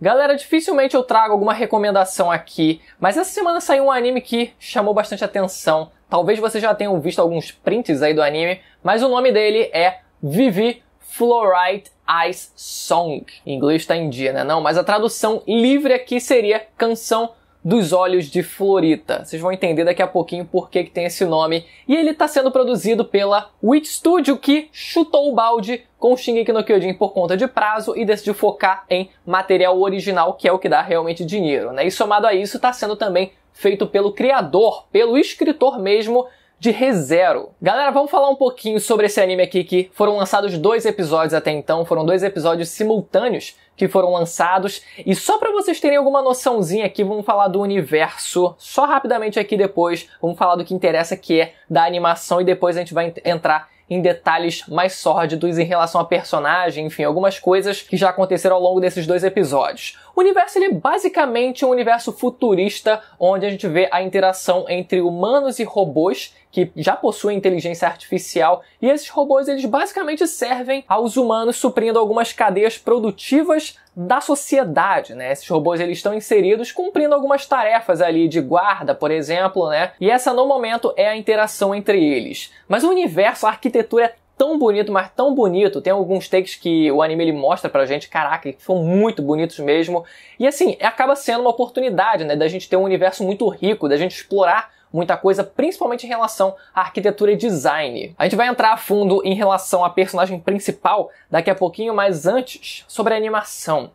Galera, dificilmente eu trago alguma recomendação aqui, mas essa semana saiu um anime que chamou bastante atenção. Talvez vocês já tenham visto alguns prints aí do anime, mas o nome dele é Vivi Fluorite Ice Song. Em inglês tá em dia, né? Não, mas a tradução livre aqui seria Canção dos Olhos de Florita. Vocês vão entender daqui a pouquinho por que, que tem esse nome. E ele está sendo produzido pela Witch Studio, que chutou o balde com Shingeki no Kyojin por conta de prazo e decidiu focar em material original, que é o que dá realmente dinheiro. Né? E somado a isso, está sendo também feito pelo criador, pelo escritor mesmo de ReZero. Galera, vamos falar um pouquinho sobre esse anime aqui que foram lançados dois episódios até então, foram dois episódios simultâneos que foram lançados. E só para vocês terem alguma noçãozinha aqui, vamos falar do universo só rapidamente aqui depois, vamos falar do que interessa que é da animação e depois a gente vai entrar em detalhes mais sórdidos em relação a personagem, enfim, algumas coisas que já aconteceram ao longo desses dois episódios. O universo ele é basicamente um universo futurista onde a gente vê a interação entre humanos e robôs que já possuem inteligência artificial e esses robôs eles basicamente servem aos humanos suprindo algumas cadeias produtivas da sociedade, né? Esses robôs eles estão inseridos cumprindo algumas tarefas ali de guarda, por exemplo, né? E essa no momento é a interação entre eles. Mas o universo, a arquitetura é tão bonito, mas tão bonito. Tem alguns takes que o anime ele mostra pra gente, caraca, que são muito bonitos mesmo. E assim, acaba sendo uma oportunidade, né, da gente ter um universo muito rico, da gente explorar muita coisa, principalmente em relação à arquitetura e design. A gente vai entrar a fundo em relação à personagem principal daqui a pouquinho, mas antes, sobre a animação.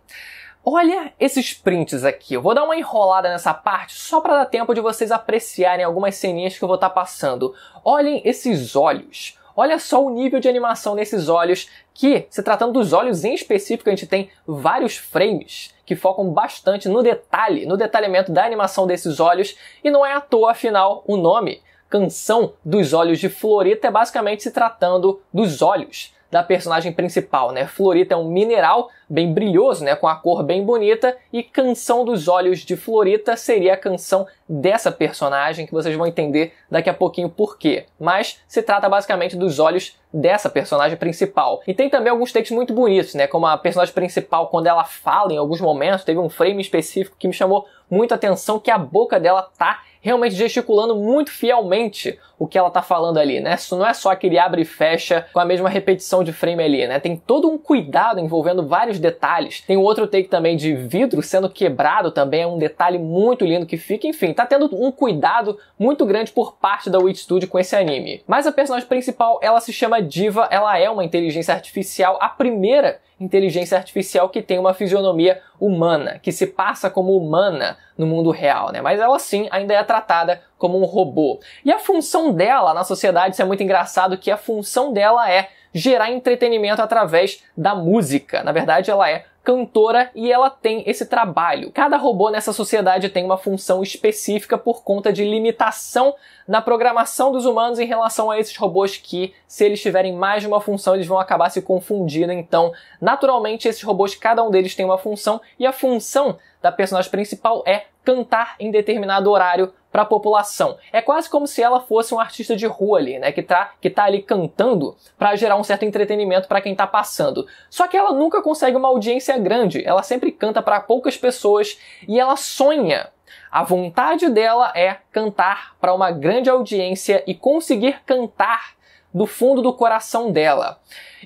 Olha esses prints aqui. Eu vou dar uma enrolada nessa parte só para dar tempo de vocês apreciarem algumas ceninhas que eu vou estar tá passando. Olhem esses olhos. Olha só o nível de animação nesses olhos, que, se tratando dos olhos em específico, a gente tem vários frames que focam bastante no detalhe, no detalhamento da animação desses olhos, e não é à toa, afinal, o nome. Canção dos Olhos de Floreta é basicamente se tratando dos olhos da personagem principal, né? Florita é um mineral bem brilhoso, né, com a cor bem bonita, e Canção dos Olhos de Florita seria a canção dessa personagem que vocês vão entender daqui a pouquinho por quê. Mas se trata basicamente dos olhos dessa personagem principal. E tem também alguns takes muito bonitos, né? Como a personagem principal, quando ela fala em alguns momentos, teve um frame específico que me chamou muita atenção, que a boca dela tá realmente gesticulando muito fielmente o que ela tá falando ali, né? Isso não é só aquele abre e fecha com a mesma repetição de frame ali, né? Tem todo um cuidado envolvendo vários detalhes. Tem um outro take também de vidro sendo quebrado também, é um detalhe muito lindo que fica. Enfim, tá tendo um cuidado muito grande por parte da Wit Studio com esse anime. Mas a personagem principal, ela se chama diva ela é uma inteligência artificial, a primeira inteligência artificial que tem uma fisionomia humana, que se passa como humana no mundo real, né? Mas ela sim ainda é tratada como um robô. E a função dela na sociedade, isso é muito engraçado, que a função dela é gerar entretenimento através da música. Na verdade, ela é cantora e ela tem esse trabalho. Cada robô nessa sociedade tem uma função específica por conta de limitação na programação dos humanos em relação a esses robôs que, se eles tiverem mais de uma função, eles vão acabar se confundindo. Então, naturalmente, esses robôs, cada um deles tem uma função e a função da personagem principal é cantar em determinado horário para a população. É quase como se ela fosse um artista de rua ali, né, que tá, que tá ali cantando para gerar um certo entretenimento para quem tá passando. Só que ela nunca consegue uma audiência audiência é grande, ela sempre canta para poucas pessoas e ela sonha. A vontade dela é cantar para uma grande audiência e conseguir cantar do fundo do coração dela.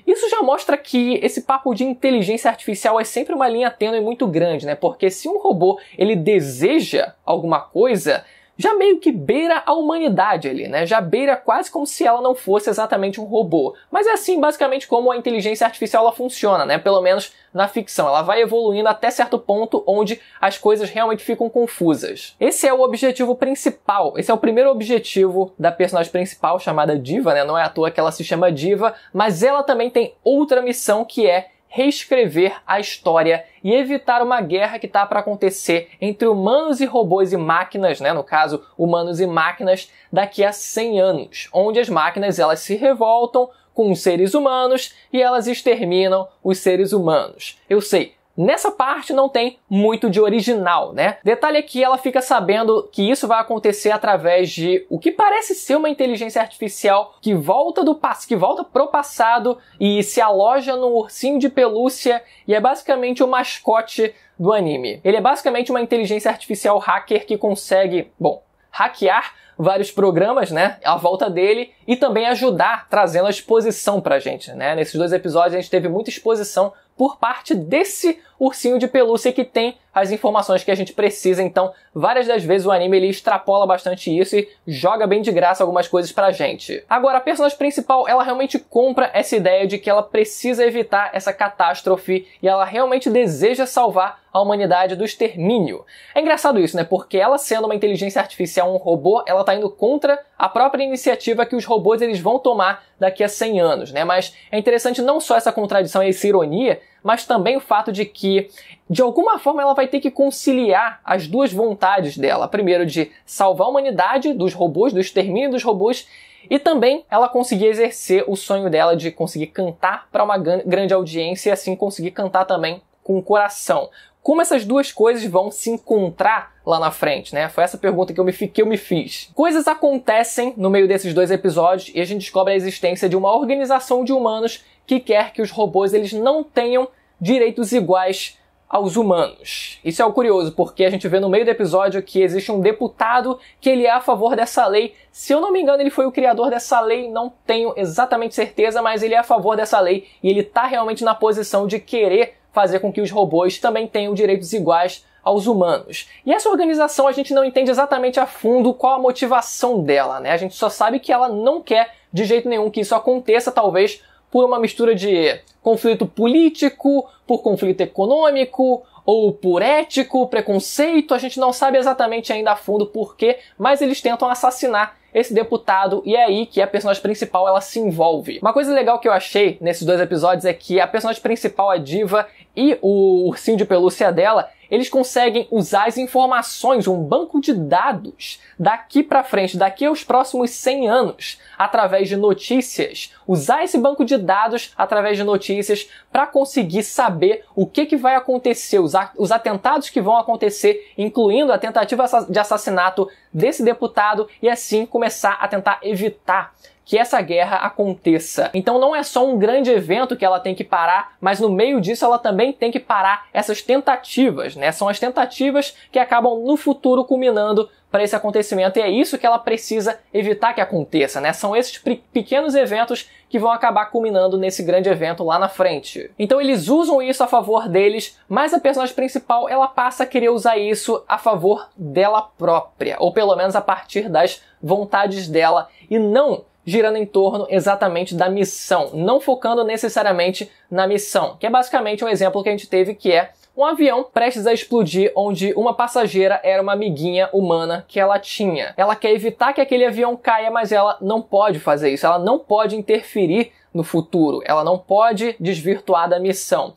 Isso já mostra que esse papo de inteligência artificial é sempre uma linha tênue muito grande, né? Porque se um robô ele deseja alguma coisa, já meio que beira a humanidade ali, né? Já beira quase como se ela não fosse exatamente um robô. Mas é assim basicamente como a inteligência artificial ela funciona, né? Pelo menos na ficção. Ela vai evoluindo até certo ponto onde as coisas realmente ficam confusas. Esse é o objetivo principal, esse é o primeiro objetivo da personagem principal chamada Diva, né? Não é à toa que ela se chama Diva, mas ela também tem outra missão que é reescrever a história e evitar uma guerra que está para acontecer entre humanos e robôs e máquinas, né? no caso, humanos e máquinas, daqui a 100 anos, onde as máquinas elas se revoltam com os seres humanos e elas exterminam os seres humanos. Eu sei, Nessa parte não tem muito de original, né? Detalhe é que ela fica sabendo que isso vai acontecer através de o que parece ser uma inteligência artificial que volta do passado, que volta pro passado e se aloja no ursinho de pelúcia e é basicamente o mascote do anime. Ele é basicamente uma inteligência artificial hacker que consegue, bom, hackear vários programas, né, à volta dele e também ajudar trazendo a exposição pra gente, né? Nesses dois episódios a gente teve muita exposição por parte desse ursinho de pelúcia que tem as informações que a gente precisa. Então, várias das vezes o anime ele extrapola bastante isso e joga bem de graça algumas coisas pra gente. Agora, a personagem principal, ela realmente compra essa ideia de que ela precisa evitar essa catástrofe e ela realmente deseja salvar a humanidade do extermínio. É engraçado isso, né? Porque ela sendo uma inteligência artificial, um robô, ela tá indo contra a própria iniciativa que os robôs eles vão tomar daqui a 100 anos, né? Mas é interessante não só essa contradição e essa ironia, mas também o fato de que, de alguma forma, ela vai ter que conciliar as duas vontades dela. Primeiro, de salvar a humanidade dos robôs, do extermínio dos robôs, e também ela conseguir exercer o sonho dela de conseguir cantar para uma grande audiência e assim conseguir cantar também com o coração. Como essas duas coisas vão se encontrar lá na frente, né? Foi essa pergunta que eu me, que eu me fiz. Coisas acontecem no meio desses dois episódios e a gente descobre a existência de uma organização de humanos que quer que os robôs eles não tenham direitos iguais aos humanos. Isso é o curioso, porque a gente vê no meio do episódio que existe um deputado que ele é a favor dessa lei. Se eu não me engano, ele foi o criador dessa lei, não tenho exatamente certeza, mas ele é a favor dessa lei e ele está realmente na posição de querer fazer com que os robôs também tenham direitos iguais aos humanos. E essa organização a gente não entende exatamente a fundo qual a motivação dela, né? A gente só sabe que ela não quer de jeito nenhum que isso aconteça, talvez por uma mistura de conflito político, por conflito econômico, ou por ético, preconceito, a gente não sabe exatamente ainda a fundo porquê, mas eles tentam assassinar esse deputado e é aí que a personagem principal ela se envolve. Uma coisa legal que eu achei nesses dois episódios é que a personagem principal, a diva, e o ursinho de pelúcia dela, eles conseguem usar as informações, um banco de dados, daqui para frente, daqui aos próximos 100 anos, através de notícias, usar esse banco de dados através de notícias para conseguir saber o que, que vai acontecer, os, os atentados que vão acontecer, incluindo a tentativa de assassinato desse deputado, e assim começar a tentar evitar que essa guerra aconteça. Então não é só um grande evento que ela tem que parar, mas no meio disso ela também tem que parar essas tentativas, né? São as tentativas que acabam no futuro culminando para esse acontecimento e é isso que ela precisa evitar que aconteça, né? São esses pequenos eventos que vão acabar culminando nesse grande evento lá na frente. Então eles usam isso a favor deles, mas a personagem principal ela passa a querer usar isso a favor dela própria, ou pelo menos a partir das vontades dela e não girando em torno exatamente da missão, não focando necessariamente na missão, que é basicamente um exemplo que a gente teve que é um avião prestes a explodir onde uma passageira era uma amiguinha humana que ela tinha. Ela quer evitar que aquele avião caia, mas ela não pode fazer isso, ela não pode interferir no futuro, ela não pode desvirtuar da missão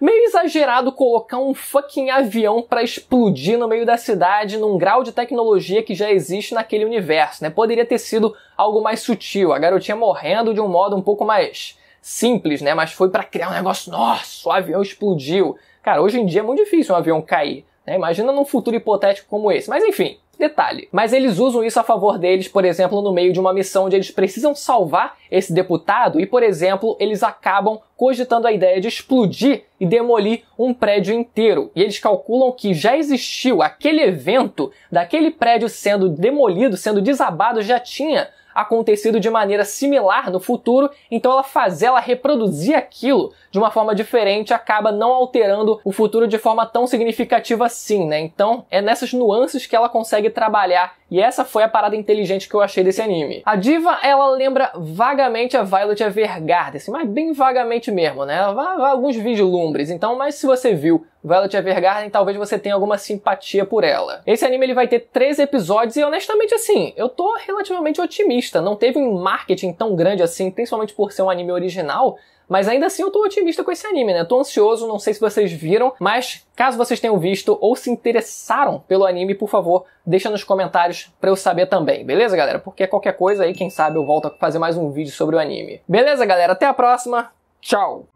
meio exagerado colocar um fucking avião para explodir no meio da cidade num grau de tecnologia que já existe naquele universo, né? Poderia ter sido algo mais sutil, a garotinha morrendo de um modo um pouco mais simples, né? Mas foi para criar um negócio, nossa, o avião explodiu. Cara, hoje em dia é muito difícil um avião cair, né? Imagina num futuro hipotético como esse. Mas enfim, Detalhe. Mas eles usam isso a favor deles, por exemplo, no meio de uma missão onde eles precisam salvar esse deputado e, por exemplo, eles acabam cogitando a ideia de explodir e demolir um prédio inteiro. E eles calculam que já existiu aquele evento daquele prédio sendo demolido, sendo desabado, já tinha acontecido de maneira similar no futuro, então ela fazer ela reproduzir aquilo de uma forma diferente acaba não alterando o futuro de forma tão significativa assim, né? Então é nessas nuances que ela consegue trabalhar e essa foi a parada inteligente que eu achei desse anime. A diva, ela lembra vagamente a Violet Evergarden, assim, mas bem vagamente mesmo, né? alguns vislumbres, então, mas se você viu Violet Evergarden, talvez você tenha alguma simpatia por ela. Esse anime ele vai ter três episódios e honestamente assim, eu tô relativamente otimista. Não teve um marketing tão grande assim, principalmente por ser um anime original, mas ainda assim eu tô otimista com esse anime, né? Tô ansioso, não sei se vocês viram, mas caso vocês tenham visto ou se interessaram pelo anime, por favor, deixa nos comentários para eu saber também, beleza, galera? Porque qualquer coisa aí, quem sabe eu volto a fazer mais um vídeo sobre o anime. Beleza, galera? Até a próxima. Tchau.